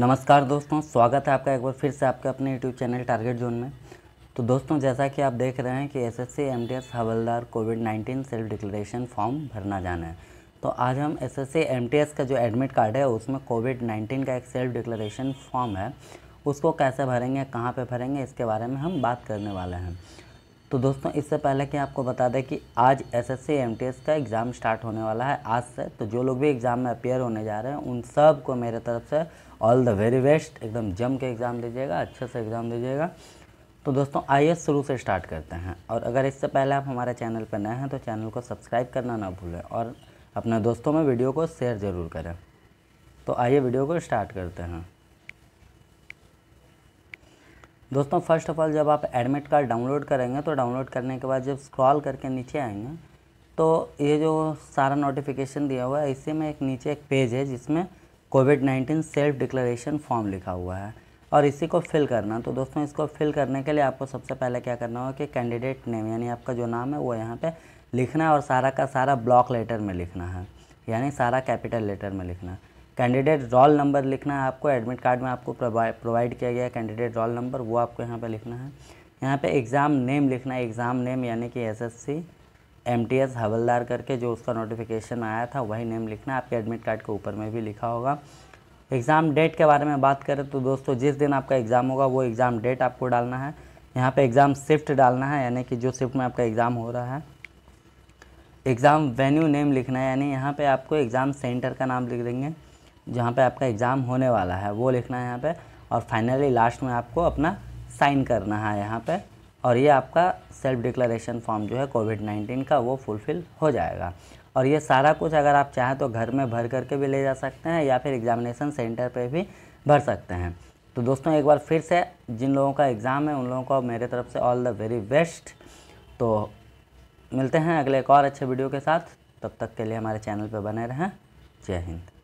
नमस्कार दोस्तों स्वागत है आपका एक बार फिर से आपके अपने यूट्यूब चैनल टारगेट जोन में तो दोस्तों जैसा कि आप देख रहे हैं कि एसएससी एमटीएस हवलदार कोविड 19 सेल्फ डिक्लेरेशन फॉर्म भरना जाना है तो आज हम एसएससी एमटीएस का जो एडमिट कार्ड है उसमें कोविड 19 का एक सेल्फ डिक्लेरेशन फॉर्म है उसको कैसे भरेंगे कहाँ पर भरेंगे इसके बारे में हम बात करने वाले हैं तो दोस्तों इससे पहले कि आपको बता दें कि आज एसएससी एमटीएस का एग्ज़ाम स्टार्ट होने वाला है आज से तो जो लोग भी एग्ज़ाम में अपेयर होने जा रहे हैं उन सब को मेरे तरफ से ऑल द वेरी बेस्ट एकदम जम के एग्ज़ाम दीजिएगा अच्छे से एग्ज़ाम दीजिएगा तो दोस्तों आइए शुरू से स्टार्ट करते हैं और अगर इससे पहले आप हमारे चैनल पर नए हैं तो चैनल को सब्सक्राइब करना ना भूलें और अपने दोस्तों में वीडियो को शेयर ज़रूर करें तो आइए वीडियो को स्टार्ट करते हैं दोस्तों फर्स्ट ऑफ ऑल जब आप एडमिट कार्ड डाउनलोड करेंगे तो डाउनलोड करने के बाद जब स्क्रॉल करके नीचे आएंगे तो ये जो सारा नोटिफिकेशन दिया हुआ है इसी में एक नीचे एक पेज है जिसमें COVID nineteen self declaration form लिखा हुआ है और इसी को फिल करना तो दोस्तों इसको फिल करने के लिए आपको सबसे पहले क्या करना होगा कि कैंडिडेट नेम यानी आपका जो नाम है वो यहाँ पर लिखना है और सारा का सारा ब्लॉक लेटर में लिखना है यानी सारा कैपिटल लेटर में लिखना है कैंडिडेट रोल नंबर लिखना है आपको एडमिट कार्ड में आपको प्रोवाइड किया गया कैंडिडेट रोल नंबर वो आपको यहाँ पे लिखना है यहाँ पे एग्ज़ाम नेम लिखना है एग्ज़ाम नेम यानी कि एसएससी एमटीएस हवलदार करके जो उसका नोटिफिकेशन आया था वही नेम लिखना आपके एडमिट कार्ड के ऊपर में भी लिखा होगा एग्ज़ाम डेट के बारे में बात करें तो दोस्तों जिस दिन आपका एग्ज़ाम होगा वो एग्ज़ाम डेट आपको डालना है यहाँ पे एग्ज़ाम शिफ्ट डालना है यानी कि जो शिफ्ट में आपका एग्ज़ाम हो रहा है एग्ज़ाम वेन्यू नेम लिखना है यानी यहाँ पे आपको एग्ज़ाम सेंटर का नाम लिख देंगे जहाँ पे आपका एग्ज़ाम होने वाला है वो लिखना है यहाँ पे और फाइनली लास्ट में आपको अपना साइन करना है यहाँ पे और ये आपका सेल्फ डिक्लेरेशन फॉर्म जो है कोविड नाइन्टीन का वो फुलफ़िल हो जाएगा और ये सारा कुछ अगर आप चाहें तो घर में भर करके भी ले जा सकते हैं या फिर एग्ज़ामिनेशन सेंटर पर भी भर सकते हैं तो दोस्तों एक बार फिर से जिन लोगों का एग्ज़ाम है उन लोगों को मेरे तरफ से ऑल द वेरी बेस्ट तो मिलते हैं अगले एक और अच्छे वीडियो के साथ तब तक के लिए हमारे चैनल पर बने रहें जय हिंद